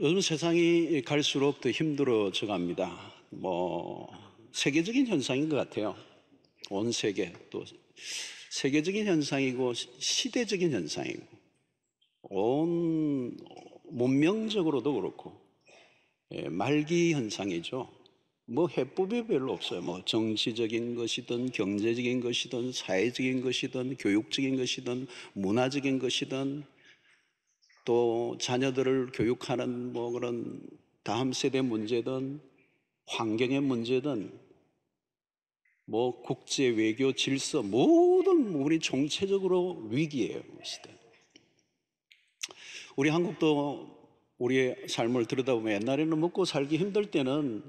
요즘 세상이 갈수록 더 힘들어져 갑니다. 뭐, 세계적인 현상인 것 같아요. 온 세계, 또 세계적인 현상이고 시대적인 현상이고, 온 문명적으로도 그렇고, 예, 말기 현상이죠. 뭐 해법이 별로 없어요. 뭐 정치적인 것이든 경제적인 것이든 사회적인 것이든 교육적인 것이든 문화적인 것이든 또 자녀들을 교육하는 뭐 그런 다음 세대 문제든 환경의 문제든 뭐 국제 외교 질서 모든 우리 정체적으로 위기예요 시대. 우리 한국도 우리의 삶을 들여다보면 옛날에는 먹고 살기 힘들 때는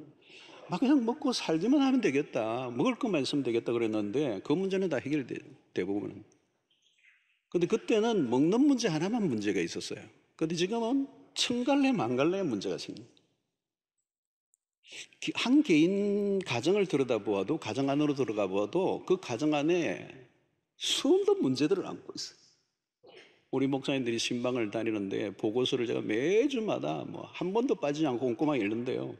막 그냥 먹고 살기만 하면 되겠다 먹을 것만 있으면 되겠다 그랬는데 그 문제는 다 해결돼 대부분은 근데 그때는 먹는 문제 하나만 문제가 있었어요 근데 지금은 청갈래 망갈래 문제가 생깁니한 개인 가정을 들여다보아도 가정 안으로 들어가 보아도 그 가정 안에 수없는 문제들을 안고 있어요. 우리 목사님들이 신방을 다니는데 보고서를 제가 매주마다 뭐 한 번도 빠지지 않고 꼼꼼하게 읽는데요.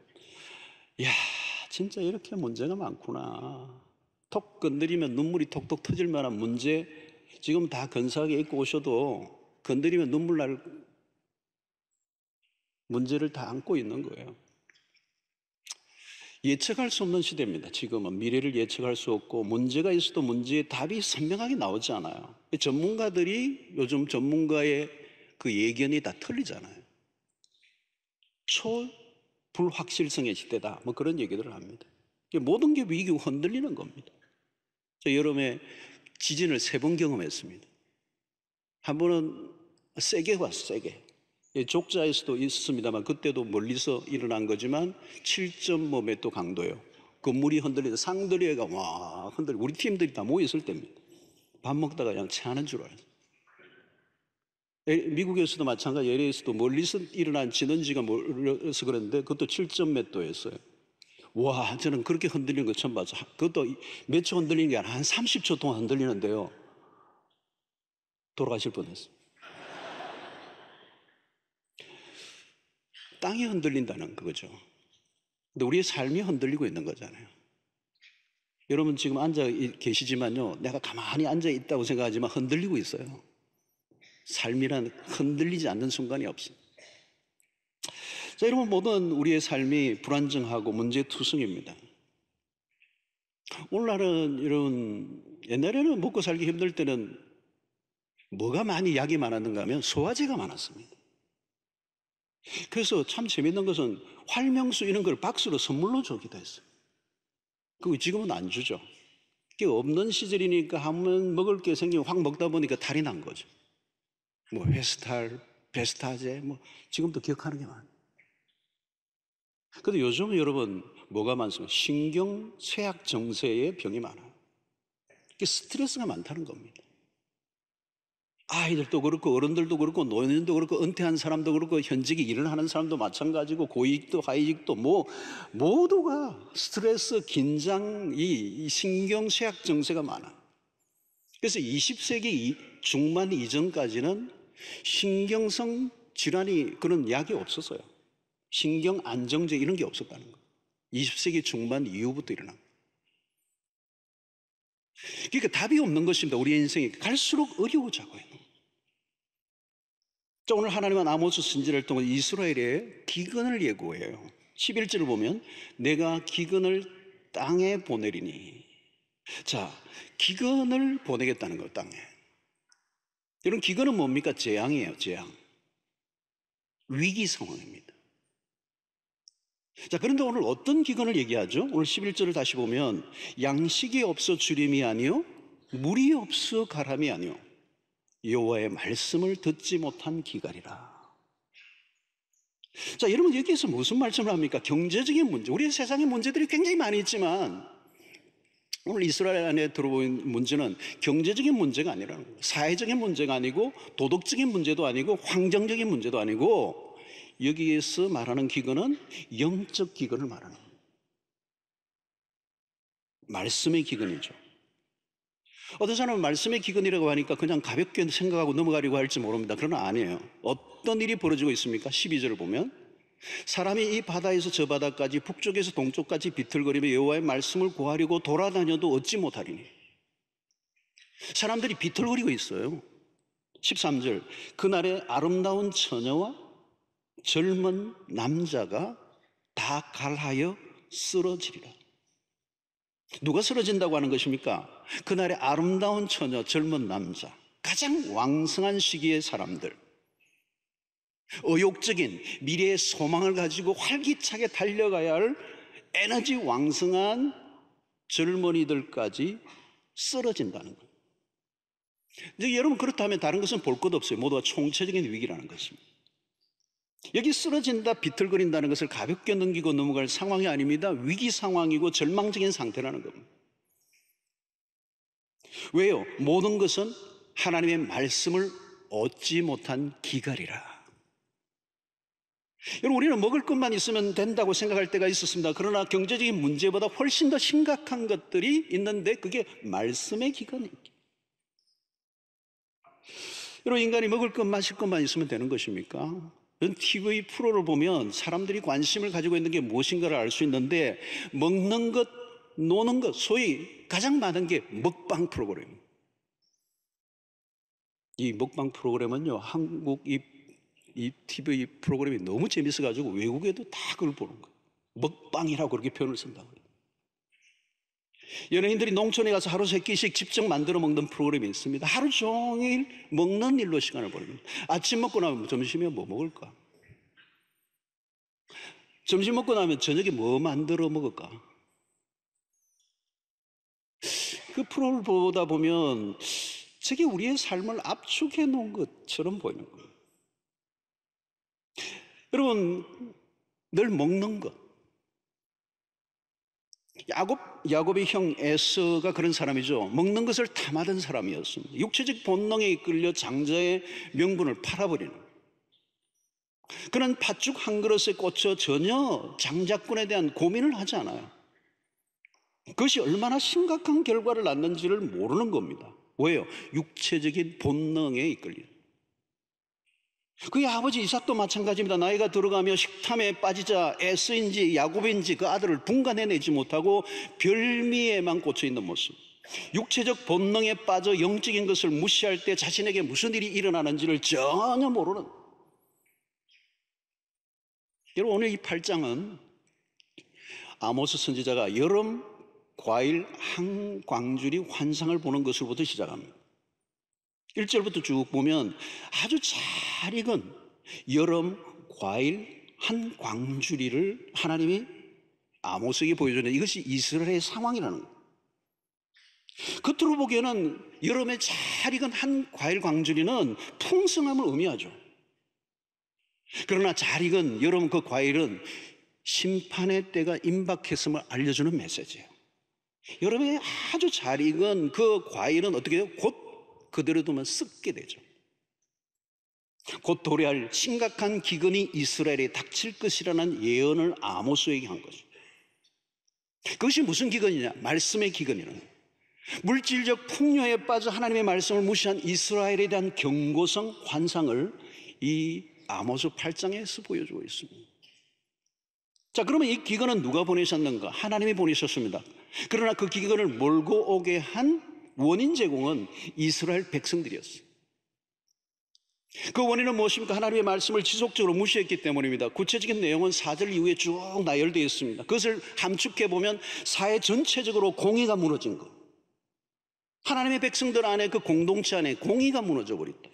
야, 진짜 이렇게 문제가 많구나. 톡 건드리면 눈물이 톡톡 터질 만한 문제 지금 다 근사하게 입고 오셔도 건드리면 눈물 날 문제를 다 안고 있는 거예요. 예측할 수 없는 시대입니다. 지금은 미래를 예측할 수 없고 문제가 있어도 문제의 답이 선명하게 나오지 않아요. 전문가들이 요즘 전문가의 그 예견이 다 틀리잖아요. 초불확실성의 시대다. 뭐 그런 얘기들을 합니다. 모든 게위기 흔들리는 겁니다. 여름에 지진을 세 번 경험했습니다. 한 번은 세게 왔어, 세게. 예, 족자에서도 있습니다만 그때도 멀리서 일어난 거지만 7.5 메토 강도요 건물이 그 흔들리는 상들리가 와 흔들 우리 팀들이 다 모여 있을 때입니다. 밥 먹다가 그냥 체하는 줄 알아요. 예, 미국에서도 마찬가지 LA에서도 멀리서 일어난 지는지가 멀려서 그랬는데 그것도 7점 몇도였어요. 와 저는 그렇게 흔들리는 거 처음 봤어. 그것도 몇 초 흔들리는 게 아니라 한 30초 동안 흔들리는데요. 돌아가실 뻔했어요. 땅이 흔들린다는 그거죠. 근데 우리의 삶이 흔들리고 있는 거잖아요. 여러분 지금 앉아 계시지만요. 내가 가만히 앉아 있다고 생각하지만 흔들리고 있어요. 삶이란 흔들리지 않는 순간이 없어요. 자, 여러분, 모든 우리의 삶이 불안정하고 문제투성입니다. 오늘날은 이런, 옛날에는 먹고 살기 힘들 때는 뭐가 많이 약이 많았는가 하면 소화제가 많았습니다. 그래서 참 재밌는 것은 활명수 이런 걸 박수로 선물로 주기도 했어요. 그거 지금은 안 주죠. 그게 없는 시절이니까 한번 먹을 게 생기면 확 먹다 보니까 탈이 난 거죠. 뭐 회스탈, 베스타제, 뭐 지금도 기억하는 게 많아요. 근데 요즘 여러분 뭐가 많습니까? 신경 쇠약 정세에 병이 많아요. 그게 스트레스가 많다는 겁니다. 아이들도 그렇고 어른들도 그렇고 노인도 그렇고 은퇴한 사람도 그렇고 현직에 일을 하는 사람도 마찬가지고 고위직도 하위직도 뭐 모두가 스트레스, 긴장, 이 신경쇠약 증세가 많아. 그래서 20세기 중반 이전까지는 신경성 질환이 그런 약이 없었어요. 신경 안정제 이런 게 없었다는 거. 20세기 중반 이후부터 일어난 거. 그러니까 답이 없는 것입니다. 우리의 인생이 갈수록 어려워져고요. 자, 오늘 하나님은 아모스 선지를 통해 이스라엘의 기근을 예고해요. 11절을 보면 내가 기근을 땅에 보내리니. 자, 기근을 보내겠다는 거예요 땅에. 이런 기근은 뭡니까? 재앙이에요, 재앙. 위기 상황입니다. 자, 그런데 오늘 어떤 기근을 얘기하죠? 오늘 11절을 다시 보면 양식이 없어 주림이 아니요 물이 없어 가람이 아니요 여호와의 말씀을 듣지 못한 기갈이라. 자, 여러분 여기에서 무슨 말씀을 합니까? 경제적인 문제, 우리 세상의 문제들이 굉장히 많이 있지만 오늘 이스라엘 안에 들어온 문제는 경제적인 문제가 아니라 사회적인 문제가 아니고 도덕적인 문제도 아니고 환경적인 문제도 아니고 여기에서 말하는 기근은 영적 기근을 말하는 말씀의 기근이죠. 어떤 사람은 말씀의 기근이라고 하니까 그냥 가볍게 생각하고 넘어가려고 할지 모릅니다. 그러나 아니에요. 어떤 일이 벌어지고 있습니까? 12절을 보면 사람이 이 바다에서 저 바다까지 북쪽에서 동쪽까지 비틀거리며 여호와의 말씀을 구하려고 돌아다녀도 얻지 못하리니 사람들이 비틀거리고 있어요. 13절 그날에 아름다운 처녀와 젊은 남자가 다 갈하여 쓰러지리라. 누가 쓰러진다고 하는 것입니까? 그날의 아름다운 처녀, 젊은 남자, 가장 왕성한 시기의 사람들, 의욕적인 미래의 소망을 가지고 활기차게 달려가야 할 에너지 왕성한 젊은이들까지 쓰러진다는 거예요. 여러분 그렇다면 다른 것은 볼것 없어요. 모두가 총체적인 위기라는 것입니다. 여기 쓰러진다, 비틀거린다는 것을 가볍게 넘기고 넘어갈 상황이 아닙니다. 위기 상황이고 절망적인 상태라는 겁니다. 왜요? 모든 것은 하나님의 말씀을 얻지 못한 기갈이라. 여러분, 우리는 먹을 것만 있으면 된다고 생각할 때가 있었습니다. 그러나 경제적인 문제보다 훨씬 더 심각한 것들이 있는데 그게 말씀의 기간입니다. 여러분, 인간이 먹을 것, 마실 것만 있으면 되는 것입니까? TV 프로를 보면 사람들이 관심을 가지고 있는 게 무엇인가를 알 수 있는데 먹는 것, 노는 것, 소위 가장 많은 게 먹방 프로그램. 이 먹방 프로그램은요, 한국 이, 이 TV 프로그램이 너무 재밌어가지고 외국에도 다 그걸 보는 거예요. 먹방이라고 그렇게 표현을 쓴다고 연예인들이 농촌에 가서 하루 세 끼씩 직접 만들어 먹는 프로그램이 있습니다. 하루 종일 먹는 일로 시간을 보냅니다. 아침 먹고 나면 점심에 뭐 먹을까? 점심 먹고 나면 저녁에 뭐 만들어 먹을까? 그 프로를 보다 보면 저게 우리의 삶을 압축해 놓은 것처럼 보이는 거예요. 여러분, 늘 먹는 것. 야곱, 야곱의 형 에서가 그런 사람이죠. 먹는 것을 탐하던 사람이었습니다. 육체적 본능에 이끌려 장자의 명분을 팔아버리는. 그는 팥죽 한 그릇에 꽂혀 전혀 장자권에 대한 고민을 하지 않아요. 그것이 얼마나 심각한 결과를 낳는지를 모르는 겁니다. 왜요? 육체적인 본능에 이끌려. 그의 아버지 이삭도 마찬가지입니다. 나이가 들어가며 식탐에 빠지자 애스인지 야곱인지 그 아들을 분간해내지 못하고 별미에만 꽂혀 있는 모습. 육체적 본능에 빠져 영적인 것을 무시할 때 자신에게 무슨 일이 일어나는지를 전혀 모르는. 여러분 오늘 이 8장은 아모스 선지자가 여름 과일 한광주리 환상을 보는 것으로부터 시작합니다. 1절부터 쭉 보면 아주 잘 익은 여름 과일 한 광주리를 하나님이 아모스에게 보여주는 이것이 이스라엘의 상황이라는 거예요. 겉으로 보기에는 여름에 잘 익은 한 과일 광주리는 풍성함을 의미하죠. 그러나 잘 익은 여름 그 과일은 심판의 때가 임박했음을 알려주는 메시지예요. 여름에 아주 잘 익은 그 과일은 어떻게 해요? 곧 그대로 두면 썩게 되죠. 곧 도래할 심각한 기근이 이스라엘에 닥칠 것이라는 예언을 아모스에게 한 거죠. 그것이 무슨 기근이냐? 말씀의 기근이라요 물질적 풍요에 빠져 하나님의 말씀을 무시한 이스라엘에 대한 경고성 환상을 이 아모스 8장에서 보여주고 있습니다. 자, 그러면 이 기근은 누가 보내셨는가? 하나님이 보내셨습니다. 그러나 그 기근을 몰고 오게 한 원인 제공은 이스라엘 백성들이었어요. 그 원인은 무엇입니까? 하나님의 말씀을 지속적으로 무시했기 때문입니다. 구체적인 내용은 사절 이후에 쭉 나열되어 있습니다. 그것을 함축해 보면 사회 전체적으로 공의가 무너진 것. 하나님의 백성들 안에 그 공동체 안에 공의가 무너져 버렸다.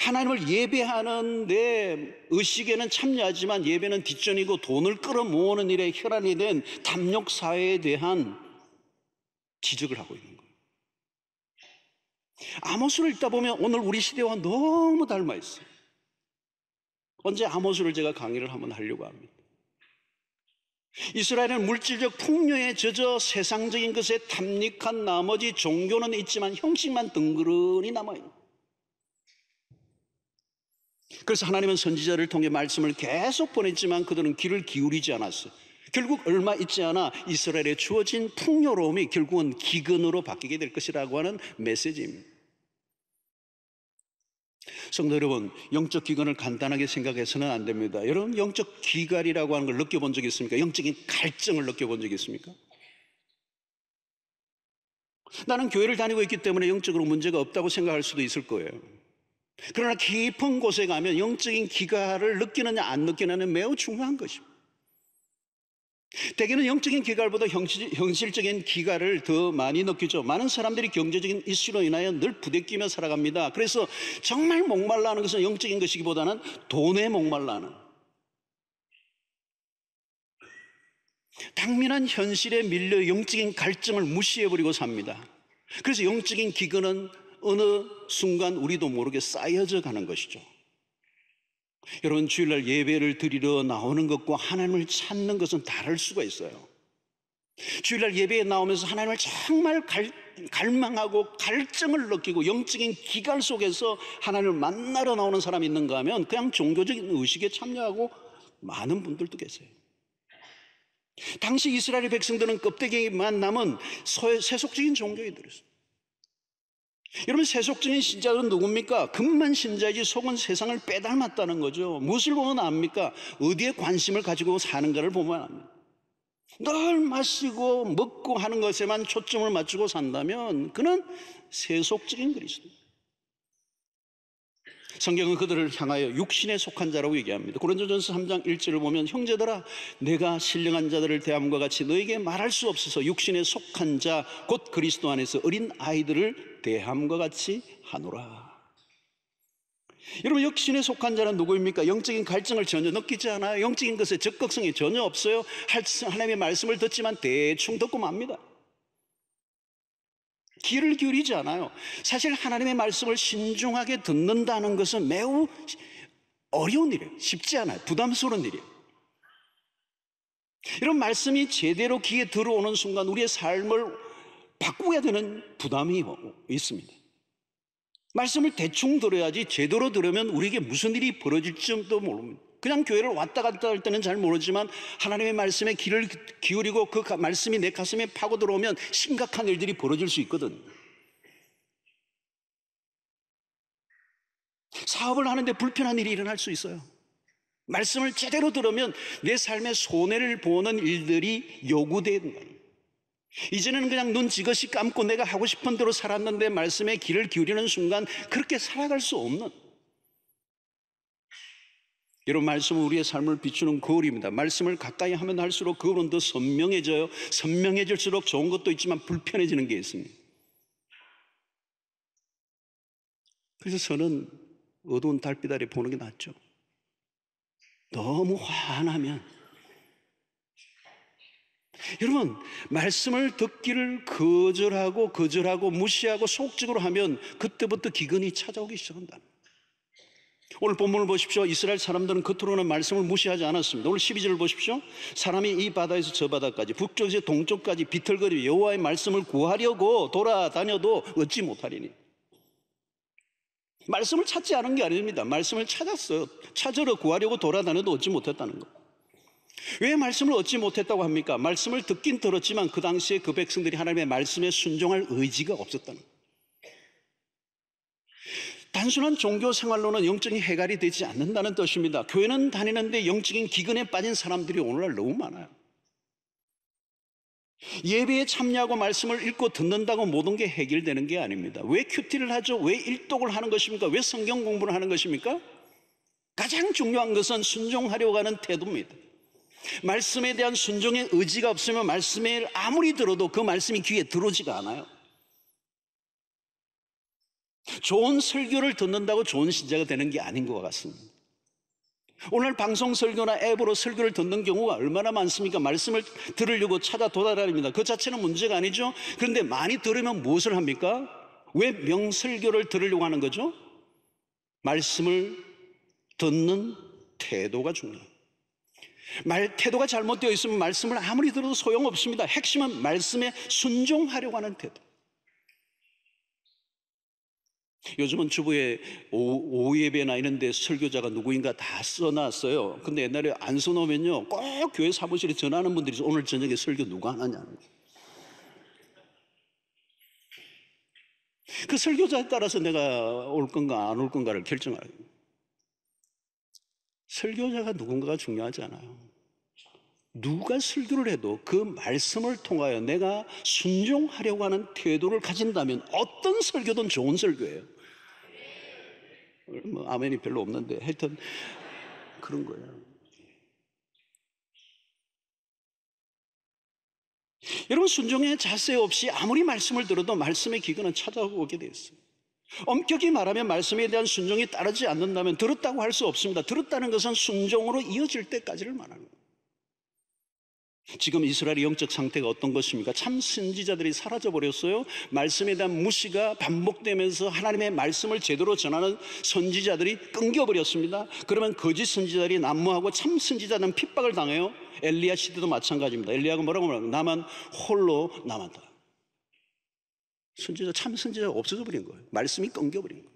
하나님을 예배하는 데 의식에는 참여하지만 예배는 뒷전이고 돈을 끌어모으는 일에 혈안이 된담력 사회에 대한 지적을 하고 있는 거예요. 아모스를 읽다 보면 오늘 우리 시대와 너무 닮아 있어요. 언제 아모스를 제가 강의를 한번 하려고 합니다. 이스라엘은 물질적 풍요에 젖어 세상적인 것에 탐닉한 나머지 종교는 있지만 형식만 덩그러니 남아요. 그래서 하나님은 선지자를 통해 말씀을 계속 보냈지만 그들은 귀를 기울이지 않았어요. 결국 얼마 있지 않아 이스라엘에 주어진 풍요로움이 결국은 기근으로 바뀌게 될 것이라고 하는 메시지입니다. 성도 여러분, 영적 기근을 간단하게 생각해서는 안 됩니다. 여러분, 영적 기갈이라고 하는 걸 느껴본 적 있습니까? 영적인 갈증을 느껴본 적 있습니까? 나는 교회를 다니고 있기 때문에 영적으로 문제가 없다고 생각할 수도 있을 거예요. 그러나 깊은 곳에 가면 영적인 기가를 느끼느냐 안 느끼느냐 매우 중요한 것입니다. 대개는 영적인 기갈보다 형실, 적인 기갈을 더 많이 느끼죠. 많은 사람들이 경제적인 이슈로 인하여 늘 부대끼며 살아갑니다. 그래서 정말 목말라 하는 것은 영적인 것이기보다는 돈에 목말라 하는. 당면한 현실에 밀려 영적인 갈증을 무시해버리고 삽니다. 그래서 영적인 기근은 어느 순간 우리도 모르게 쌓여져 가는 것이죠. 여러분 주일날 예배를 드리러 나오는 것과 하나님을 찾는 것은 다를 수가 있어요. 주일날 예배에 나오면서 하나님을 정말 갈, 갈망하고 갈증을 느끼고 영적인 기간 속에서 하나님을 만나러 나오는 사람이 있는가 하면 그냥 종교적인 의식에 참여하고 많은 분들도 계세요. 당시 이스라엘 백성들은 껍데기만 남은 세속적인 종교인들이었어요. 여러분 세속적인 신자들은 누굽니까? 금만 신자이지 속은 세상을 빼닮았다는 거죠. 무엇을 보면 압니까? 어디에 관심을 가지고 사는가를 보면 압니다. 늘 마시고 먹고 하는 것에만 초점을 맞추고 산다면 그는 세속적인 그리스도. 입니다 성경은 그들을 향하여 육신에 속한 자라고 얘기합니다. 고린도전서 3장 1절을 보면 형제들아 내가 신령한 자들을 대함과 같이 너에게 말할 수 없어서 육신에 속한 자 곧 그리스도 안에서 어린 아이들을 대함과 같이 하노라. 여러분 역신에 속한 자는 누구입니까? 영적인 갈증을 전혀 느끼지 않아요. 영적인 것에 적극성이 전혀 없어요. 하나님의 말씀을 듣지만 대충 듣고 맙니다. 귀를 기울이지 않아요. 사실 하나님의 말씀을 신중하게 듣는다는 것은 매우 어려운 일이에요. 쉽지 않아요. 부담스러운 일이에요. 이런 말씀이 제대로 귀에 들어오는 순간 우리의 삶을 바꾸어야 되는 부담이 어, 있습니다. 말씀을 대충 들어야지 제대로 들으면 우리에게 무슨 일이 벌어질지도 모릅니다. 그냥 교회를 왔다 갔다 할 때는 잘 모르지만 하나님의 말씀에 귀를 기울이고 그 말씀이 내 가슴에 파고 들어오면 심각한 일들이 벌어질 수 있거든. 사업을 하는데 불편한 일이 일어날 수 있어요. 말씀을 제대로 들으면 내 삶에 손해를 보는 일들이 요구되 거예요. 이제는 그냥 눈 지그시 감고 내가 하고 싶은 대로 살았는데 말씀에 귀를 기울이는 순간 그렇게 살아갈 수 없는 이런 말씀은 우리의 삶을 비추는 거울입니다. 말씀을 가까이 하면 할수록 거울은 더 선명해져요. 선명해질수록 좋은 것도 있지만 불편해지는 게 있습니다. 그래서 저는 어두운 달빛 아래 보는 게 낫죠. 너무 환하면 여러분, 말씀을 듣기를 거절하고 거절하고 무시하고 속직으로 하면 그때부터 기근이 찾아오기 시작한다. 오늘 본문을 보십시오. 이스라엘 사람들은 겉으로는 말씀을 무시하지 않았습니다. 오늘 12절을 보십시오. 사람이 이 바다에서 저 바다까지 북쪽에서 동쪽까지 비틀거리 여호와의 말씀을 구하려고 돌아다녀도 얻지 못하리니. 말씀을 찾지 않은 게 아닙니다. 말씀을 찾았어요. 찾으러 구하려고 돌아다녀도 얻지 못했다는 거. 왜 말씀을 얻지 못했다고 합니까? 말씀을 듣긴 들었지만 그 당시에 그 백성들이 하나님의 말씀에 순종할 의지가 없었다는 단순한 종교 생활로는 영적인 해갈이 되지 않는다는 뜻입니다. 교회는 다니는데 영적인 기근에 빠진 사람들이 오늘날 너무 많아요. 예배에 참여하고 말씀을 읽고 듣는다고 모든 게 해결되는 게 아닙니다. 왜 큐티를 하죠? 왜 일독을 하는 것입니까? 왜 성경 공부를 하는 것입니까? 가장 중요한 것은 순종하려고 하는 태도입니다. 말씀에 대한 순종의 의지가 없으면 말씀을 아무리 들어도 그 말씀이 귀에 들어오지가 않아요. 좋은 설교를 듣는다고 좋은 신자가 되는 게 아닌 것 같습니다. 오늘 방송 설교나 앱으로 설교를 듣는 경우가 얼마나 많습니까? 말씀을 들으려고 찾아 돌아다닙니다. 그 자체는 문제가 아니죠. 그런데 많이 들으면 무엇을 합니까? 왜 명설교를 들으려고 하는 거죠? 말씀을 듣는 태도가 중요해요. 말 태도가 잘못되어 있으면 말씀을 아무리 들어도 소용없습니다. 핵심은 말씀에 순종하려고 하는 태도. 요즘은 주부의 오후 예배나 이런 데 설교자가 누구인가 다 써놨어요. 근데 옛날에 안 써놓으면요. 꼭 교회 사무실에 전화하는 분들이 오늘 저녁에 설교 누가 하냐는 그 설교자에 따라서 내가 올 건가 안 올 건가를 결정하는 거예요. 설교자가 누군가가 중요하지 않아요. 누가 설교를 해도 그 말씀을 통하여 내가 순종하려고 하는 태도를 가진다면 어떤 설교든 좋은 설교예요. 뭐 아멘이 별로 없는데 하여튼 그런 거예요. 여러분 순종의 자세 없이 아무리 말씀을 들어도 말씀의 기근은 찾아오게 되었어요. 어 엄격히 말하면 말씀에 대한 순종이 따르지 않는다면 들었다고 할 수 없습니다. 들었다는 것은 순종으로 이어질 때까지를 말하는 거예요. 지금 이스라엘의 영적 상태가 어떤 것입니까? 참 선지자들이 사라져 버렸어요. 말씀에 대한 무시가 반복되면서 하나님의 말씀을 제대로 전하는 선지자들이 끊겨 버렸습니다. 그러면 거짓 선지자들이 난무하고 참 선지자는 핍박을 당해요. 엘리야 시대도 마찬가지입니다. 엘리야가 뭐라고 말하는 나만 홀로 남았다. 선지자 참 선지자가 없어져 버린 거예요. 말씀이 끊겨 버린 거예요.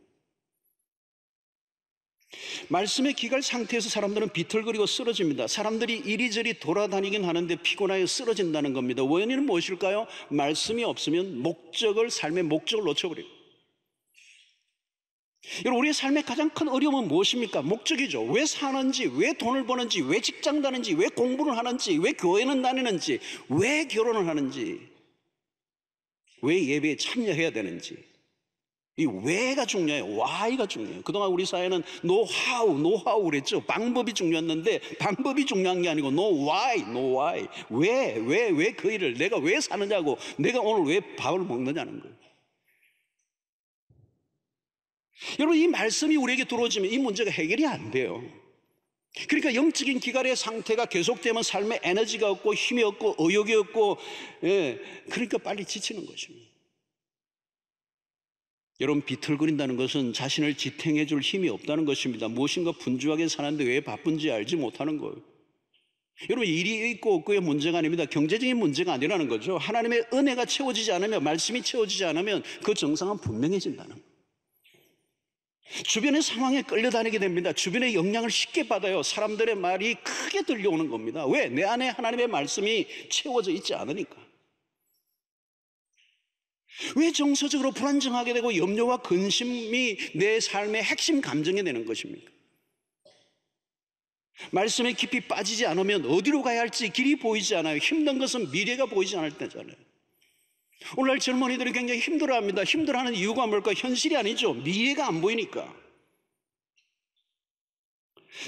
말씀의 기갈 상태에서 사람들은 비틀거리고 쓰러집니다. 사람들이 이리저리 돌아다니긴 하는데 피곤하여 쓰러진다는 겁니다. 원인은 무엇일까요? 말씀이 없으면 목적을 삶의 목적을 놓쳐버리고. 여러분 우리의 삶의 가장 큰 어려움은 무엇입니까? 목적이죠. 왜 사는지, 왜 돈을 버는지, 왜 직장 다는지, 왜 공부를 하는지, 왜 교회는 다니는지, 왜 결혼을 하는지. 왜 예배에 참여해야 되는지. 이 왜가 중요해요. 와이가 중요해요. 그동안 우리 사회는 노하우, 노하우 그랬죠. 방법이 중요했데 방법이 중요한 게 아니고 노 와이, 노 와이. 왜, 왜, 왜 그 일을 내가 왜 사느냐고 내가 오늘 왜 밥을 먹느냐는 거예요. 여러분 이 말씀이 우리에게 들어오지면 이 문제가 해결이 안 돼요. 그러니까 영적인 기갈의 상태가 계속되면 삶에 에너지가 없고 힘이 없고 의욕이 없고 예, 그러니까 빨리 지치는 것입니다. 여러분 비틀거린다는 것은 자신을 지탱해 줄 힘이 없다는 것입니다. 무엇인가 분주하게 사는데 왜 바쁜지 알지 못하는 거예요. 여러분 일이 있고 없고의 문제가 아닙니다. 경제적인 문제가 아니라는 거죠. 하나님의 은혜가 채워지지 않으면 말씀이 채워지지 않으면 그 정상은 분명해진다는 주변의 상황에 끌려다니게 됩니다. 주변의 영향을 쉽게 받아요. 사람들의 말이 크게 들려오는 겁니다. 왜? 내 안에 하나님의 말씀이 채워져 있지 않으니까. 왜 정서적으로 불안정하게 되고 염려와 근심이 내 삶의 핵심 감정이 되는 것입니까? 말씀에 깊이 빠지지 않으면 어디로 가야 할지 길이 보이지 않아요. 힘든 것은 미래가 보이지 않을 때잖아요. 오늘날 젊은이들이 굉장히 힘들어합니다. 힘들어하는 이유가 뭘까? 현실이 아니죠. 미래가 안 보이니까.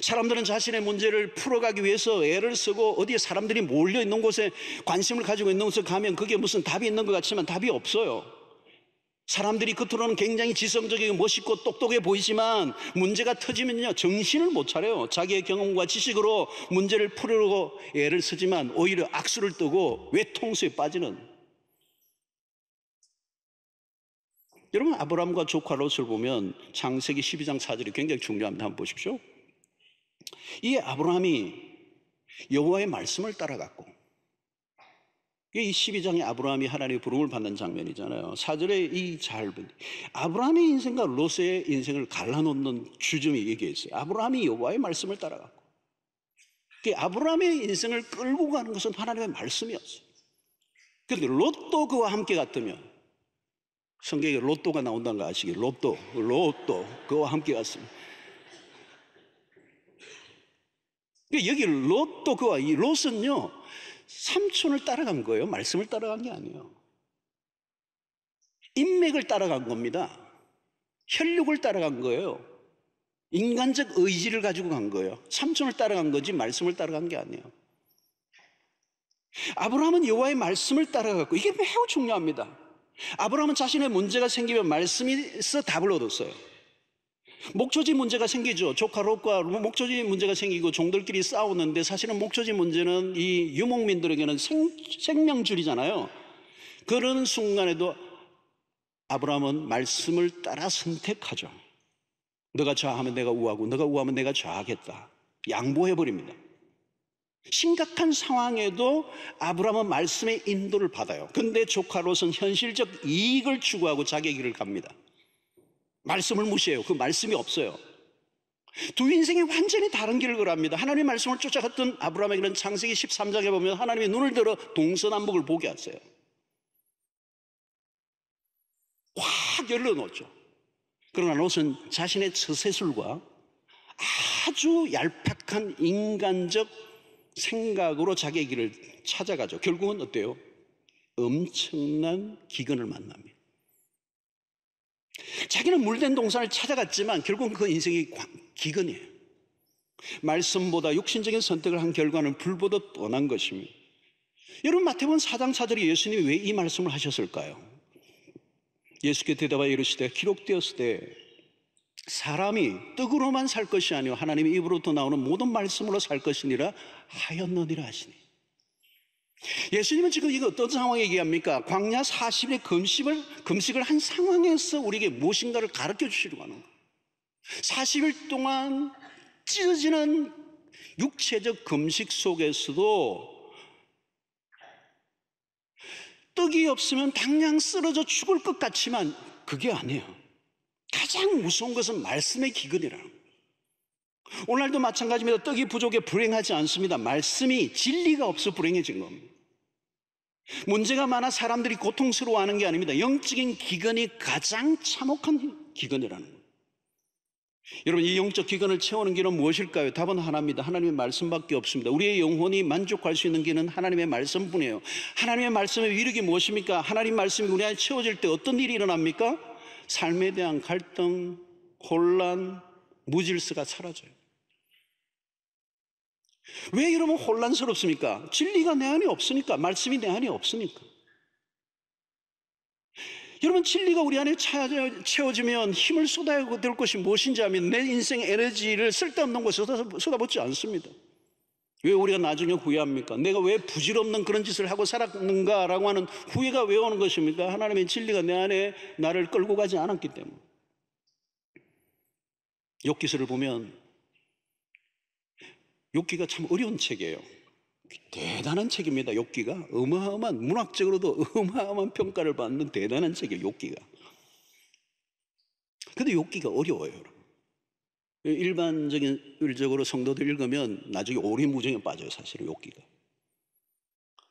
사람들은 자신의 문제를 풀어가기 위해서 애를 쓰고 어디에 사람들이 몰려 있는 곳에 관심을 가지고 있는 곳에 가면 그게 무슨 답이 있는 것 같지만 답이 없어요. 사람들이 겉으로는 굉장히 지성적이고 멋있고 똑똑해 보이지만 문제가 터지면요 정신을 못 차려요. 자기의 경험과 지식으로 문제를 풀으려고 애를 쓰지만 오히려 악수를 뜨고 외통수에 빠지는 여러분 아브라함과 조카 롯을 보면 창세기 12장 4절이 굉장히 중요합니다. 한번 보십시오. 이 아브라함이 여호와의 말씀을 따라갔고 이 12장의 아브라함이 하나님의 부름을 받는 장면이잖아요. 4절에 이잘 아브라함의 인생과 롯의 인생을 갈라놓는 주점이 얘기해 어요 아브라함이 여호와의 말씀을 따라갔고 아브라함의 인생을 끌고 가는 것은 하나님의 말씀이었어요. 그런데 롯도 그와 함께 갔다면 성경에 로또가 나온다는 거 아시죠? 로또, 로또 그와 함께 갔습니다. 그러니까 여기 로또 그와 이 롯은요 삼촌을 따라간 거예요. 말씀을 따라간 게 아니에요. 인맥을 따라간 겁니다. 혈육을 따라간 거예요. 인간적 의지를 가지고 간 거예요. 삼촌을 따라간 거지 말씀을 따라간 게 아니에요. 아브라함은 여호와의 말씀을 따라갔고 이게 매우 중요합니다. 아브라함은 자신의 문제가 생기면 말씀이 있어 답을 얻었어요. 목초지 문제가 생기죠. 조카 롯과 뭐 목초지 문제가 생기고 종들끼리 싸우는데 사실은 목초지 문제는 이 유목민들에게는 생, 생명줄이잖아요. 그런 순간에도 아브라함은 말씀을 따라 선택하죠. 너가 좌하면 내가 우하고 너가 우하면 내가 좌하겠다. 양보해 버립니다. 심각한 상황에도 아브라함은 말씀의 인도를 받아요. 근데 조카로서는 현실적 이익을 추구하고 자기 길을 갑니다. 말씀을 무시해요. 그 말씀이 없어요. 두 인생이 완전히 다른 길을 걸합니다. 하나님의 말씀을 쫓아갔던 아브라함에게는 창세기 13장에 보면 하나님의 눈을 들어 동서남북을 보게 하세요. 확 열려놓죠. 그러나 롯은 자신의 처세술과 아주 얄팍한 인간적 생각으로 자기의 길을 찾아가죠. 결국은 어때요? 엄청난 기근을 만납니다. 자기는 물된 동산을 찾아갔지만 결국은 그 인생이 기근이에요. 말씀보다 육신적인 선택을 한 결과는 불보듯 뻔한 것입니다. 여러분 마태복음 4장 4절이 예수님이 왜 이 말씀을 하셨을까요? 예수께 대답하여 이르시되 기록되었을 때 사람이 떡으로만 살 것이 아니오 하나님의 입으로부터 나오는 모든 말씀으로 살 것이니라 하였느니라 하시니. 예수님은 지금 이거 어떤 상황에 얘기합니까? 광야 40의 금식을, 금식을 한 상황에서 우리에게 무엇인가를 가르쳐 주시려고 하는 거예요. 40일 동안 찢어지는 육체적 금식 속에서도 떡이 없으면 당장 쓰러져 죽을 것 같지만 그게 아니에요. 가장 무서운 것은 말씀의 기근이라는 거예요. 오늘도 마찬가지입니다. 떡이 부족해 불행하지 않습니다. 말씀이 진리가 없어 불행해진 겁니다. 문제가 많아 사람들이 고통스러워하는 게 아닙니다. 영적인 기근이 가장 참혹한 기근이라는 거예요. 여러분, 이 영적 기근을 채우는 길은 무엇일까요? 답은 하나입니다. 하나님의 말씀밖에 없습니다. 우리의 영혼이 만족할 수 있는 길은 하나님의 말씀뿐이에요. 하나님의 말씀의 위력이 무엇입니까? 하나님 말씀이 우리 안에 채워질 때 어떤 일이 일어납니까? 삶에 대한 갈등, 혼란, 무질서가 사라져요. 왜 이러면 혼란스럽습니까? 진리가 내 안에 없으니까, 말씀이 내 안에 없으니까. 여러분, 진리가 우리 안에 채워지면 힘을 쏟아야 될 것이 무엇인지 하면 내 인생 에너지를 쓸데없는 곳에 쏟아붓지 않습니다. 왜 우리가 나중에 후회합니까? 내가 왜 부질없는 그런 짓을 하고 살았는가라고 하는 후회가 왜 오는 것입니까? 하나님의 진리가 내 안에 나를 끌고 가지 않았기 때문 욕기서를 보면 욕기가 참 어려운 책이에요. 대단한 책입니다. 욕기가 어마어마한 문학적으로도 어마어마한 평가를 받는 대단한 책이에요. 욕기가. 근데 욕기가 어려워요, 여러분. 일반적인 일적으로 성도들 읽으면 나중에 오리무중에 빠져요 사실 욕기가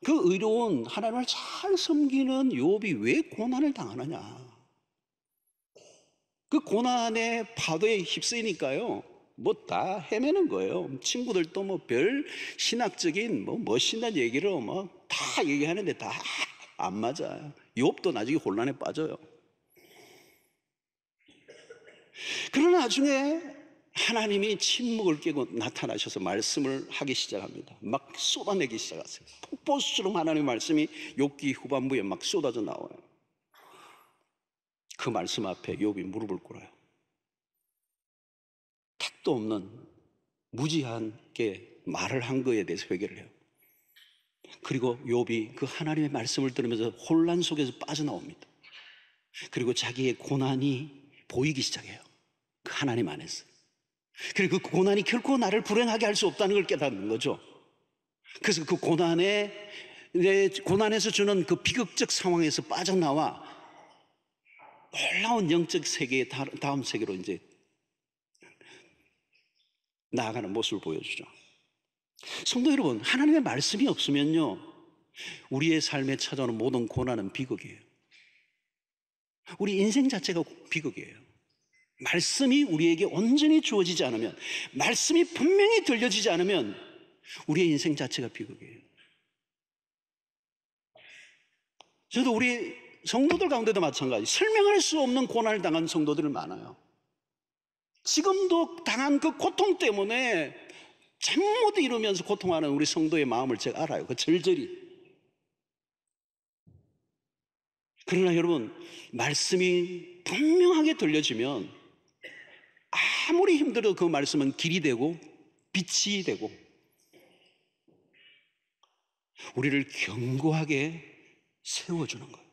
그 의로운 하나님을 잘 섬기는 욥이 왜 고난을 당하느냐 그 고난의 파도에 휩쓰이니까요 뭐 다 헤매는 거예요 친구들도 뭐 별 신학적인 뭐 멋있는 얘기를뭐 다 얘기하는데 다 안 맞아요 욥도 나중에 혼란에 빠져요 그러나 나중에 하나님이 침묵을 깨고 나타나셔서 말씀을 하기 시작합니다. 막 쏟아내기 시작하세요. 폭포수처럼 하나님의 말씀이 욕기 후반부에 막 쏟아져 나와요. 그 말씀 앞에 욕이 무릎을 꿇어요. 택도 없는 무지한게 말을 한 거에 대해서 회개를 해요. 그리고 욕이 그 하나님의 말씀을 들으면서 혼란 속에서 빠져나옵니다. 그리고 자기의 고난이 보이기 시작해요. 그 하나님 안에서. 그리고 그 고난이 결코 나를 불행하게 할 수 없다는 걸 깨닫는 거죠. 그래서 그 고난에, 고난에서 주는 그 비극적 상황에서 빠져나와 놀라운 영적 세계의 다음 세계로 이제 나아가는 모습을 보여주죠. 성도 여러분, 하나님의 말씀이 없으면요, 우리의 삶에 찾아오는 모든 고난은 비극이에요. 우리 인생 자체가 비극이에요. 말씀이 우리에게 온전히 주어지지 않으면, 말씀이 분명히 들려지지 않으면 우리의 인생 자체가 비극이에요. 저도 우리 성도들 가운데도 마찬가지. 설명할 수 없는 고난을 당한 성도들 많아요. 지금도 당한 그 고통 때문에 잠 못 이루면서 고통하는 우리 성도의 마음을 제가 알아요. 그 절절히. 그러나 여러분, 말씀이 분명하게 들려지면 아무리 힘들어도 그 말씀은 길이 되고 빛이 되고 우리를 견고하게 세워주는 거예요.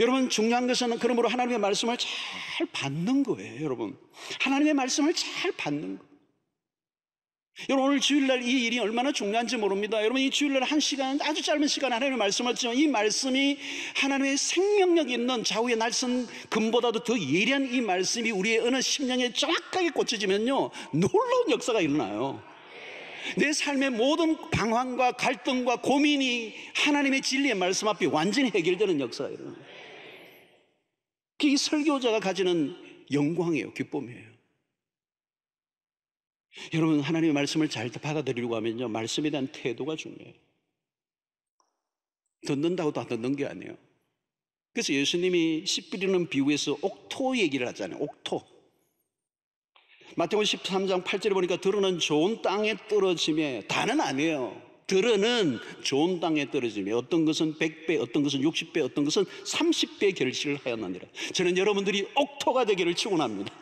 여러분 중요한 것은 그러므로 하나님의 말씀을 잘 받는 거예요, 여러분. 하나님의 말씀을 잘 받는 거. 여러분 오늘 주일날 이 일이 얼마나 중요한지 모릅니다. 여러분 이 주일날 한 시간 아주 짧은 시간 하나님의 말씀을 지어 이 말씀이 하나님의 생명력 있는 좌우의 날선 금보다도 더 예리한 이 말씀이 우리의 어느 심령에 정확하게 꽂혀지면요 놀라운 역사가 일어나요. 내 삶의 모든 방황과 갈등과 고민이 하나님의 진리의 말씀 앞에 완전히 해결되는 역사예요. 이 설교자가 가지는 영광이에요, 기쁨이에요. 여러분 하나님의 말씀을 잘 받아들이려고 하면요 말씀에 대한 태도가 중요해요. 듣는다고 다 듣는 게 아니에요. 그래서 예수님이 씨 뿌리는 비유에서 옥토 얘기를 하잖아요. 옥토. 마태복음 13장 8절에 보니까 들어는 좋은 땅에 떨어짐에 다는 아니에요. 들어는 좋은 땅에 떨어짐에 어떤 것은 100배, 어떤 것은 60배, 어떤 것은 30배 결실을 하였느니라. 저는 여러분들이 옥토가 되기를 축원합니다.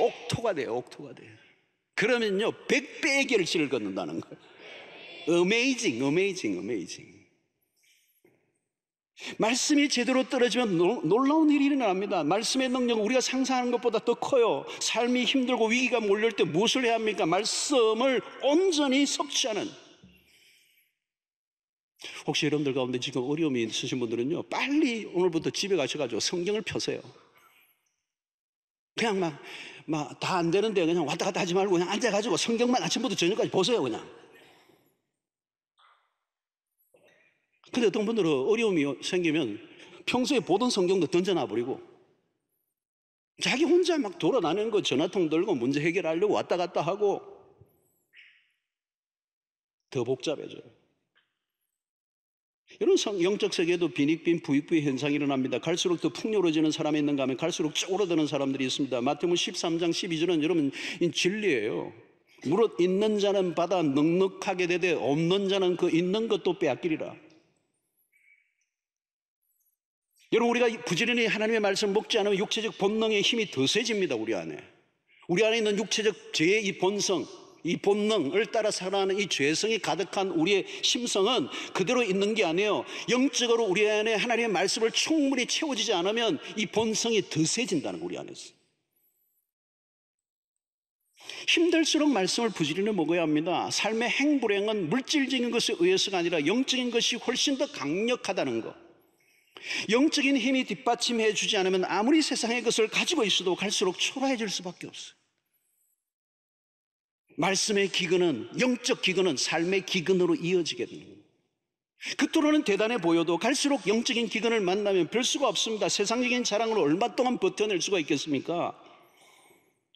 옥토가 돼요. 옥토가 돼요. 그러면요, 100배의 결실을 걷는다는 거예요. 어메이징, 어메이징, 어메이징. 말씀이 제대로 떨어지면 노, 놀라운 일이 일어납니다. 말씀의 능력은 우리가 상상하는 것보다 더 커요. 삶이 힘들고 위기가 몰릴 때 무엇을 해야 합니까? 말씀을 온전히 섭취하는. 혹시 여러분들 가운데 지금 어려움이 있으신 분들은요, 빨리 오늘부터 집에 가셔가지고 성경을 펴세요. 그냥 막 막다안 되는데 그냥 왔다 갔다 하지 말고 그냥 앉아가지고 성경만 아침부터 저녁까지 보세요 그냥. 근데 어떤 분들은 어려움이 생기면 평소에 보던 성경도 던져놔 버리고 자기 혼자 막 돌아다니는 거 전화통 들고 문제 해결하려고 왔다 갔다 하고 더 복잡해져요. 이런 영적 세계에도 빈익빈 부익부의 현상이 일어납니다. 갈수록 더 풍요로워지는 사람이 있는가 하면 갈수록 쪼그러드는 사람들이 있습니다. 마태복음 13장 12절은 여러분 진리예요. 무릇 있는 자는 받아 넉넉하게 되되 없는 자는 그 있는 것도 빼앗기리라. 여러분 우리가 부지런히 하나님의 말씀을 먹지 않으면 육체적 본능의 힘이 더 세집니다. 우리 안에. 우리 안에 있는 육체적 죄의 이 본성, 이 본능을 따라 살아가는 이 죄성이 가득한 우리의 심성은 그대로 있는 게 아니에요. 영적으로 우리 안에 하나님의 말씀을 충분히 채워지지 않으면 이 본성이 드세진다는 우리 안에서. 힘들수록 말씀을 부지런히 먹어야 합니다. 삶의 행불행은 물질적인 것에 의해서가 아니라 영적인 것이 훨씬 더 강력하다는 것. 영적인 힘이 뒷받침해 주지 않으면 아무리 세상의 것을 가지고 있어도 갈수록 초라해질 수밖에 없어요. 말씀의 기근은 영적 기근은 삶의 기근으로 이어지게 됩니다. 그토록은 대단해 보여도 갈수록 영적인 기근을 만나면 별 수가 없습니다. 세상적인 자랑으로 얼마 동안 버텨낼 수가 있겠습니까?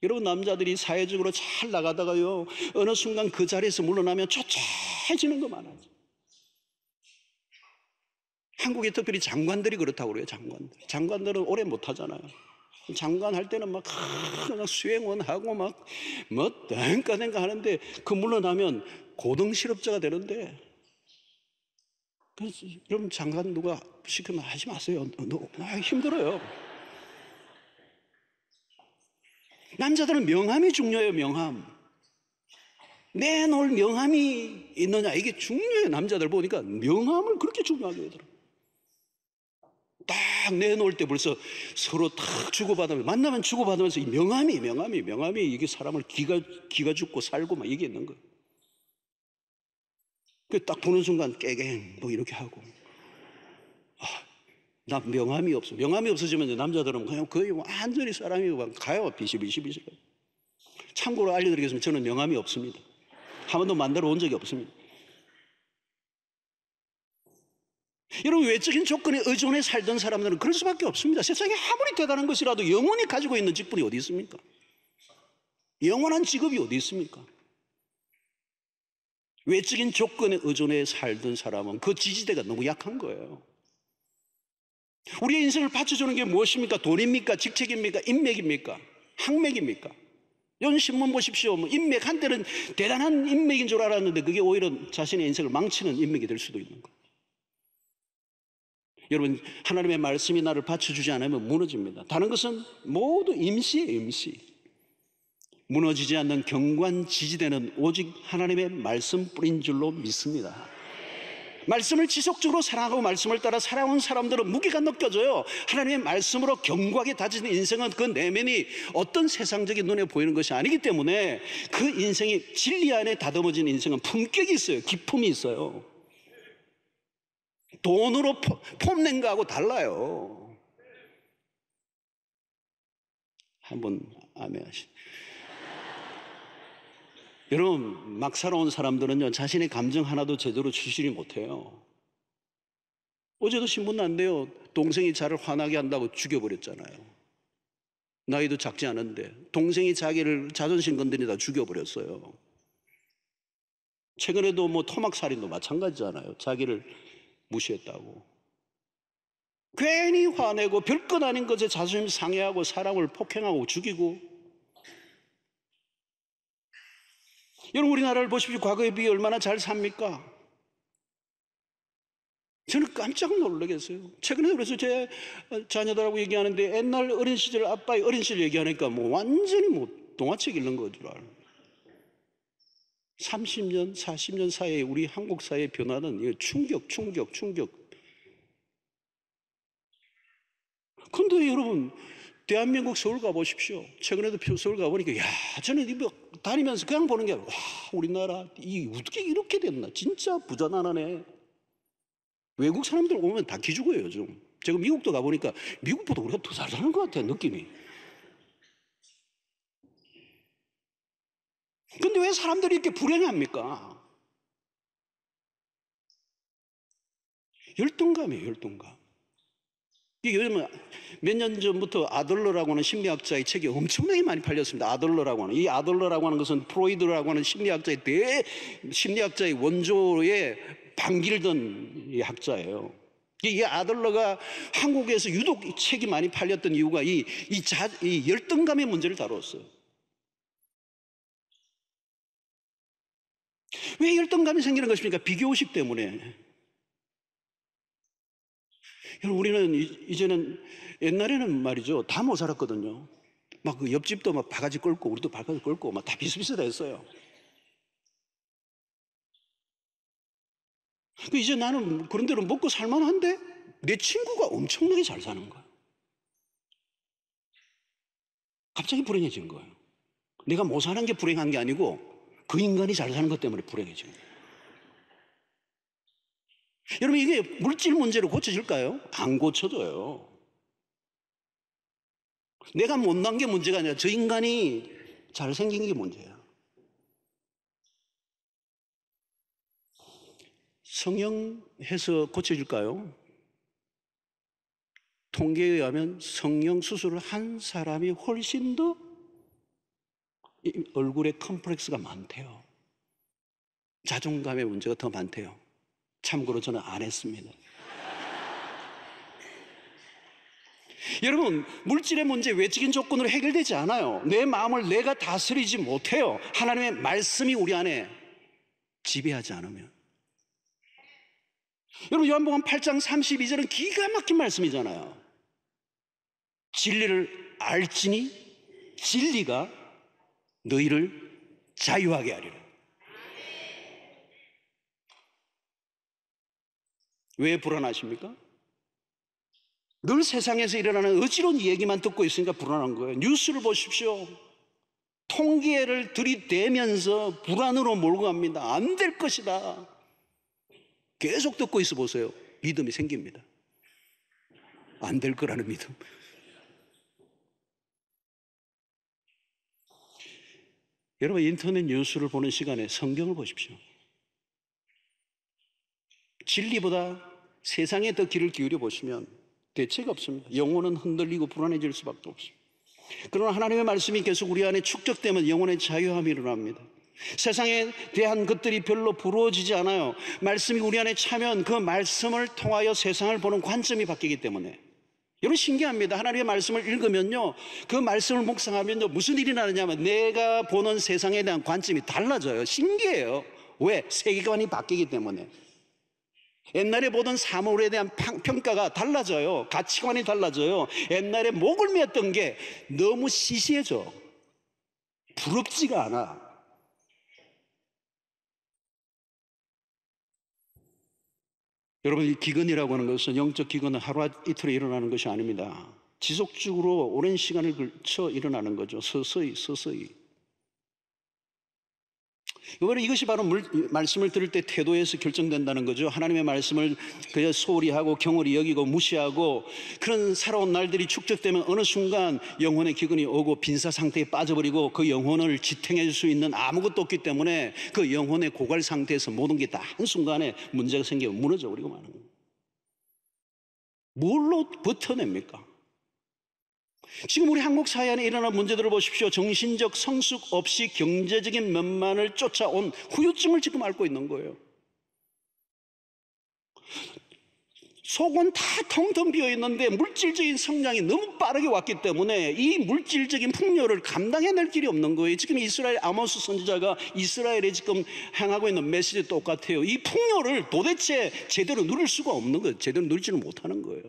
여러분 남자들이 사회적으로 잘 나가다가요 어느 순간 그 자리에서 물러나면 초췌해지는 거 많아져. 한국에 특별히 장관들이 그렇다고 그래요. 장관들. 장관들은 오래 못 하잖아요. 장관 할 때는 막 수행원하고 막 뭐 땡까 땡까 하는데 그 물러나면 고등실업자가 되는데 그래서 여러분 장관 누가 시키면 하지 마세요. 너무 힘들어요. 남자들은 명함이 중요해요. 명함. 내놓을 명함이 있느냐 이게 중요해요. 남자들 보니까 명함을 그렇게 중요하게 하더라고요. 딱 내놓을 때 벌써 서로 탁주고받으면 만나면 주고받으면서 이 명함이 명함이 명함이 이게 사람을 기가 기가 죽고 살고 막 이게 있는 거예요. 그 딱 보는 순간 깨갱 뭐 이렇게 하고 아, 나 명함이 없어 명함이 없어지면 남자들은 그냥 거의 완전히 사람이 막 가요 비실비실비실 참고로 알려드리겠습니다 저는 명함이 없습니다 한 번도 만들어 온 적이 없습니다 여러분 외적인 조건에 의존해 살던 사람들은 그럴 수밖에 없습니다. 세상에 아무리 대단한 것이라도 영원히 가지고 있는 직분이 어디 있습니까? 영원한 직업이 어디 있습니까? 외적인 조건에 의존해 살던 사람은 그 지지대가 너무 약한 거예요. 우리의 인생을 받쳐주는 게 무엇입니까? 돈입니까? 직책입니까? 인맥입니까? 학맥입니까? 요즘 신문 보십시오. 뭐 인맥 한때는 대단한 인맥인 줄 알았는데 그게 오히려 자신의 인생을 망치는 인맥이 될 수도 있는 거예요. 여러분 하나님의 말씀이 나를 받쳐주지 않으면 무너집니다. 다른 것은 모두 임시예요 임시. 무너지지 않는 경관 지지대는 오직 하나님의 말씀뿐인 줄로 믿습니다. 말씀을 지속적으로 사랑하고 말씀을 따라 살아온 사람들은 무게가 느껴져요. 하나님의 말씀으로 견고하게 다진 인생은 그 내면이 어떤 세상적인 눈에 보이는 것이 아니기 때문에 그 인생이 진리 안에 다듬어진 인생은 품격이 있어요. 기품이 있어요. 돈으로 폼낸 거하고 달라요. 한번 아멘 하시. 여러분 막 살아온 사람들은요 자신의 감정 하나도 제대로 주시지 못해요. 어제도 신문 난데요 동생이 자를 화나게 한다고 죽여버렸잖아요. 나이도 작지 않은데 동생이 자기를 자존심 건드리다 죽여버렸어요. 최근에도 뭐 토막 살인도 마찬가지잖아요. 자기를 무시했다고. 괜히 화내고 별 것 아닌 것에 자존심 상해하고 사람을 폭행하고 죽이고. 여러분 우리나라를 보십시오. 과거에 비해 얼마나 잘 삽니까? 저는 깜짝 놀라겠어요. 최근에 그래서 제 자녀들하고 얘기하는데 옛날 어린 시절 아빠의 어린 시절 얘기하니까 뭐 완전히 뭐 동화책 읽는 거줄 30년, 40년 사이에 우리 한국 사회의 변화는 충격, 충격, 충격. 근데 여러분, 대한민국 서울 가보십시오. 최근에도 서울 가보니까, 야, 저는 이거 다니면서 그냥 보는 게, 와, 우리나라, 이 어떻게 이렇게 됐나? 진짜 부자 나라네. 외국 사람들 오면 다 기죽어요, 요즘. 제가 미국도 가보니까, 미국보다 우리가 더 잘 사는 것 같아, 느낌이. 근데 왜 사람들이 이렇게 불행합니까? 열등감이에요, 열등감. 이게 요즘 몇년 전부터 아들러라고 하는 심리학자의 책이 엄청나게 많이 팔렸습니다. 아들러라고 하는. 이 아들러라고 하는 것은 프로이드라고 하는 심리학자의 대, 심리학자의 원조에 반길던 학자예요. 이 아들러가 한국에서 유독 책이 많이 팔렸던 이유가 이, 이, 자, 이 열등감의 문제를 다뤘어요. 왜 열등감이 생기는 것입니까? 비교의식 때문에. 여러분, 우리는 이제는 옛날에는 말이죠. 다 못 살았거든요. 막 그 옆집도 막 바가지 끌고, 우리도 바가지 끌고, 막 다 비슷비슷했어요. 그 이제 나는 그런 대로 먹고 살만한데 내 친구가 엄청나게 잘 사는 거야. 갑자기 불행해진 거예요. 내가 못 사는 게 불행한 게 아니고 그 인간이 잘 사는 것 때문에 불행해지는 거예요. 여러분, 이게 물질 문제로 고쳐질까요? 안 고쳐져요. 내가 못난 게 문제가 아니라 저 인간이 잘생긴 게 문제야. 성형해서 고쳐질까요? 통계에 의하면 성형 수술을 한 사람이 훨씬 더 얼굴에 컴플렉스가 많대요. 자존감의 문제가 더 많대요. 참고로 저는 안 했습니다. 여러분, 물질의 문제 외적인 조건으로 해결되지 않아요. 내 마음을 내가 다스리지 못해요. 하나님의 말씀이 우리 안에 지배하지 않으면. 여러분, 요한복음 8장 32절은 기가 막힌 말씀이잖아요. 진리를 알지니 진리가 너희를 자유하게 하리라. 왜 불안하십니까? 늘 세상에서 일어나는 어지러운 얘기만 듣고 있으니까 불안한 거예요. 뉴스를 보십시오. 통계를 들이대면서 불안으로 몰고 갑니다. 안 될 것이다. 계속 듣고 있어 보세요. 믿음이 생깁니다. 안 될 거라는 믿음. 여러분 인터넷 뉴스를 보는 시간에 성경을 보십시오. 진리보다 세상에 더 귀를 기울여 보시면 대책 없습니다. 영혼은 흔들리고 불안해질 수밖에 없습니다. 그러나 하나님의 말씀이 계속 우리 안에 축적되면 영혼의 자유함이 일어납니다. 세상에 대한 것들이 별로 부러워지지 않아요. 말씀이 우리 안에 차면 그 말씀을 통하여 세상을 보는 관점이 바뀌기 때문에 여러분 신기합니다. 하나님의 말씀을 읽으면요. 그 말씀을 묵상하면요. 무슨 일이 나느냐면 내가 보는 세상에 대한 관점이 달라져요. 신기해요. 왜? 세계관이 바뀌기 때문에. 옛날에 보던 사물에 대한 평가가 달라져요. 가치관이 달라져요. 옛날에 목을 맸던 게 너무 시시해져. 부럽지가 않아. 여러분, 이 기근이라고 하는 것은 영적 기근은 하루 아, 이틀에 일어나는 것이 아닙니다. 지속적으로 오랜 시간을 걸쳐 일어나는 거죠. 서서히, 서서히. 이거는 이것이 바로 물, 말씀을 들을 때 태도에서 결정된다는 거죠. 하나님의 말씀을 그저 소홀히 하고 경홀히 여기고 무시하고 그런 새로운 날들이 축적되면 어느 순간 영혼의 기근이 오고 빈사 상태에 빠져버리고 그 영혼을 지탱해줄 수 있는 아무것도 없기 때문에 그 영혼의 고갈 상태에서 모든 게 다 한순간에 문제가 생겨 무너져 버리고 마는 거예요. 뭘로 버텨냅니까? 지금 우리 한국 사회 안에 일어난 문제들을 보십시오. 정신적 성숙 없이 경제적인 면만을 쫓아온 후유증을 지금 앓고 있는 거예요. 속은 다 텅텅 비어 있는데 물질적인 성장이 너무 빠르게 왔기 때문에 이 물질적인 풍요를 감당해낼 길이 없는 거예요. 지금 이스라엘 아모스 선지자가 이스라엘에 지금 행하고 있는 메시지 똑같아요. 이 풍요를 도대체 제대로 누릴 수가 없는 거예요. 제대로 누리지는 못하는 거예요.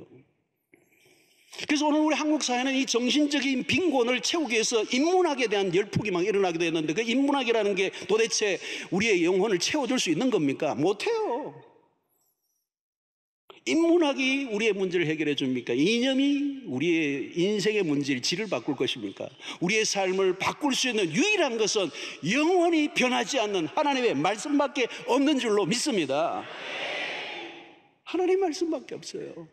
그래서 오늘 우리 한국 사회는 이 정신적인 빈곤을 채우기 위해서 인문학에 대한 열풍이 막 일어나게 되었는데 그 인문학이라는 게 도대체 우리의 영혼을 채워줄 수 있는 겁니까? 못해요. 인문학이 우리의 문제를 해결해 줍니까? 이념이 우리의 인생의 문제를 질을 바꿀 것입니까? 우리의 삶을 바꿀 수 있는 유일한 것은 영원히 변하지 않는 하나님의 말씀밖에 없는 줄로 믿습니다. 하나님 말씀밖에 없어요.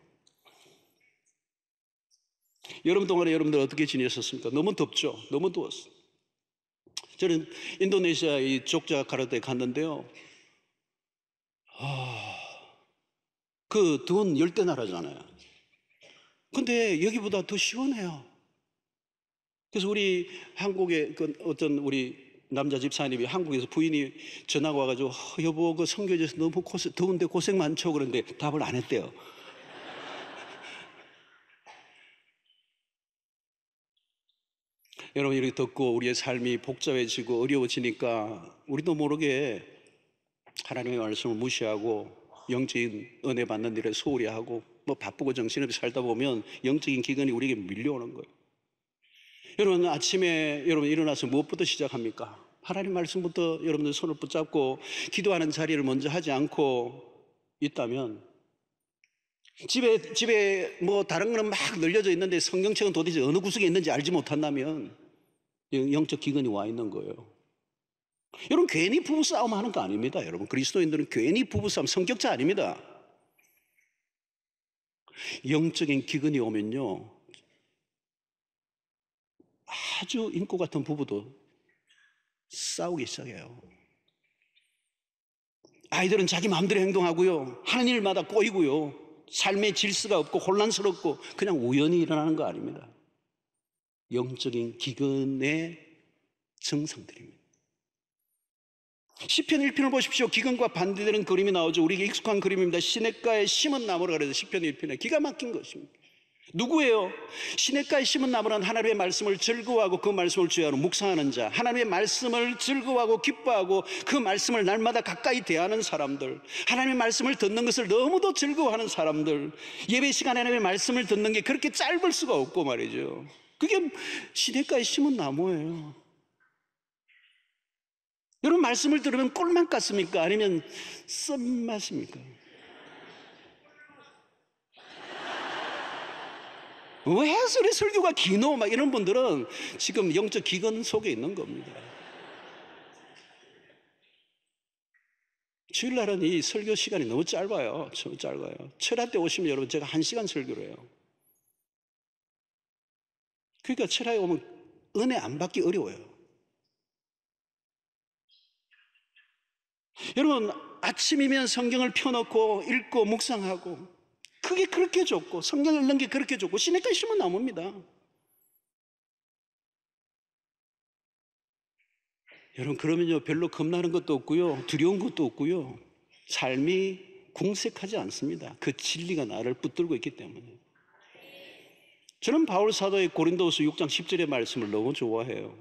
여름 동안에 여러분들 어떻게 지내셨습니까? 너무 덥죠? 너무 더웠어. 저는 인도네시아 이 족자카르타에 갔는데요. 아, 그 더운 열대 나라잖아요. 근데 여기보다 더 시원해요. 그래서 우리 한국의 그 어떤 우리 남자 집사님이 한국에서 부인이 전화가 와가지고 어, 여보 그성교지에서 너무 고생, 더운데 고생 많죠 그런데 답을 안 했대요. 여러분 이렇게 듣고 우리의 삶이 복잡해지고 어려워지니까 우리도 모르게 하나님의 말씀을 무시하고 영적인 은혜 받는 일에 소홀히 하고 뭐 바쁘고 정신없이 살다 보면 영적인 기근이 우리에게 밀려오는 거예요. 여러분 아침에 여러분 일어나서 무엇부터 시작합니까? 하나님 말씀부터 여러분들 손을 붙잡고 기도하는 자리를 먼저 하지 않고 있다면 집에 집에 뭐 다른 거는 막 늘려져 있는데 성경책은 도대체 어느 구석에 있는지 알지 못한다면 영적 기근이 와 있는 거예요. 여러분 괜히 부부싸움 하는 거 아닙니다. 여러분 그리스도인들은 괜히 부부싸움 성격자 아닙니다. 영적인 기근이 오면요. 아주 인고 같은 부부도 싸우기 시작해요. 아이들은 자기 마음대로 행동하고요. 하는 일마다 꼬이고요. 삶의 질서가 없고 혼란스럽고 그냥 우연히 일어나는 거 아닙니다. 영적인 기근의 증상들입니다. 시편 1편을 보십시오. 기근과 반대되는 그림이 나오죠. 우리에게 익숙한 그림입니다. 시냇가에 심은 나무라 그래서 시편 1편에 기가 막힌 것입니다. 누구예요? 시냇가에 심은 나무란 하나님의 말씀을 즐거워하고 그 말씀을 주의하는 묵상하는 자, 하나님의 말씀을 즐거워하고 기뻐하고 그 말씀을 날마다 가까이 대하는 사람들, 하나님의 말씀을 듣는 것을 너무도 즐거워하는 사람들, 예배 시간에 하나님의 말씀을 듣는 게 그렇게 짧을 수가 없고 말이죠. 그게 시대가에 심은 나무예요. 여러분 말씀을 들으면 꿀맛 같습니까? 아니면 쓴맛입니까? 왜 소리 설교가 기노? 막 이런 분들은 지금 영적 기근 속에 있는 겁니다. 주일날은 이 설교 시간이 너무 짧아요. 너무 짧아요. 철학 때 오시면 여러분 제가 한 시간 설교를 해요. 그러니까 철학에 오면 은혜 안 받기 어려워요. 여러분, 아침이면 성경을 펴놓고 읽고 묵상하고 그게 그렇게 좋고 성경 읽는 게 그렇게 좋고 시내까지 심은 나무니다 여러분 그러면요 별로 겁나는 것도 없고요 두려운 것도 없고요 삶이 궁색하지 않습니다. 그 진리가 나를 붙들고 있기 때문에 저는 바울 사도의 고린도후서 6장 10절의 말씀을 너무 좋아해요.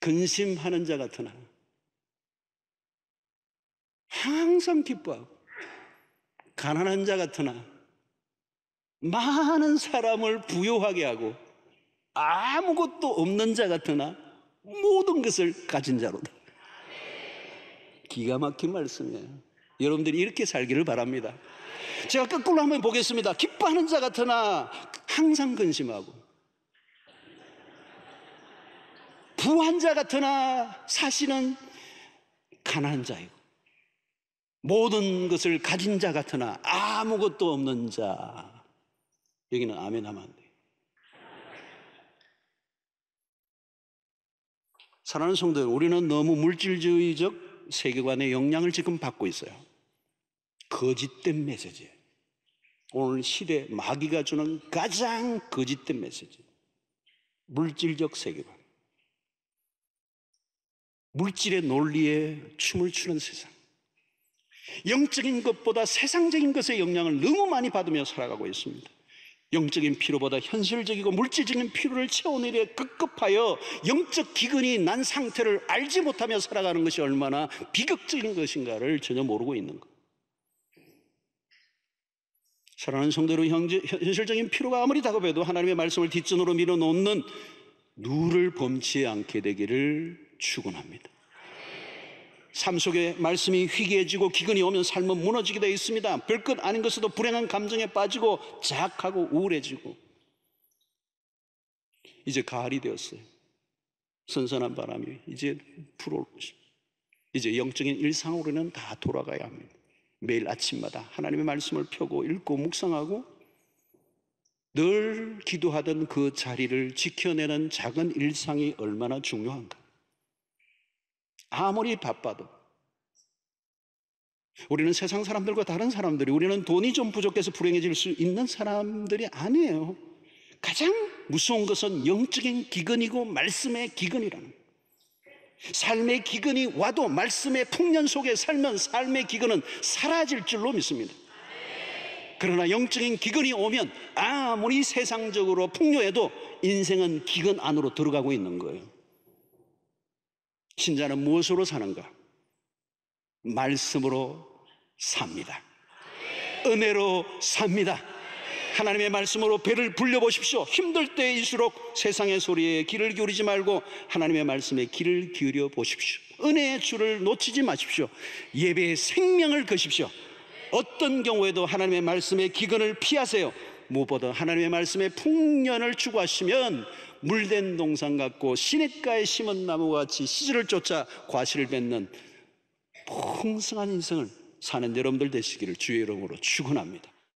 근심하는 자 같으나 항상 기뻐하고 가난한 자 같으나 많은 사람을 부여하게 하고 아무것도 없는 자 같으나 모든 것을 가진 자로다. 기가 막힌 말씀이에요. 여러분들이 이렇게 살기를 바랍니다. 제가 끝으로 한번 보겠습니다. 기뻐하는 자 같으나 항상 근심하고 부환자 같으나 사실은 가난한 자이고 모든 것을 가진 자 같으나 아무것도 없는 자 여기는 아멘 하면 안돼 사랑하는 성도들 우리는 너무 물질주의적 세계관의 영향을 지금 받고 있어요 거짓된 메시지예요 오늘 시대 마귀가 주는 가장 거짓된 메시지. 물질적 세계관. 물질의 논리에 춤을 추는 세상. 영적인 것보다 세상적인 것의 영향을 너무 많이 받으며 살아가고 있습니다. 영적인 피로보다 현실적이고 물질적인 피로를 채워내려 급급하여 영적 기근이 난 상태를 알지 못하며 살아가는 것이 얼마나 비극적인 것인가를 전혀 모르고 있는 것. 사랑하는 성도로 현실적인 피로가 아무리 다급해도 하나님의 말씀을 뒷전으로 밀어놓는 누를 범치 않게 되기를 축원합니다. 삶 속에 말씀이 희귀해지고 기근이 오면 삶은 무너지게 되어 있습니다. 별것 아닌 것에도 불행한 감정에 빠지고 자악하고 우울해지고 이제 가을이 되었어요. 선선한 바람이 이제 불어올 것입 이제 영적인 일상으로는 다 돌아가야 합니다. 매일 아침마다 하나님의 말씀을 펴고 읽고 묵상하고 늘 기도하던 그 자리를 지켜내는 작은 일상이 얼마나 중요한가. 아무리 바빠도 우리는 세상 사람들과 다른 사람들이 우리는 돈이 좀 부족해서 불행해질 수 있는 사람들이 아니에요. 가장 무서운 것은 영적인 기근이고 말씀의 기근이라는 삶의 기근이 와도 말씀의 풍년 속에 살면 삶의 기근은 사라질 줄로 믿습니다. 그러나 영적인 기근이 오면 아무리 세상적으로 풍요해도 인생은 기근 안으로 들어가고 있는 거예요. 신자는 무엇으로 사는가? 말씀으로 삽니다. 은혜로 삽니다. 하나님의 말씀으로 배를 불려보십시오. 힘들 때일수록 세상의 소리에 귀를 기울이지 말고 하나님의 말씀에 귀를 기울여 보십시오. 은혜의 줄을 놓치지 마십시오. 예배의 생명을 거십시오. 어떤 경우에도 하나님의 말씀의 기근을 피하세요. 무엇보다 하나님의 말씀의 풍년을 추구하시면 물된 동산 같고 시냇가에 심은 나무 같이 시절을 쫓아 과실을 맺는 풍성한 인생을 사는 여러분들 되시기를 주의 이름으로 축원합니다.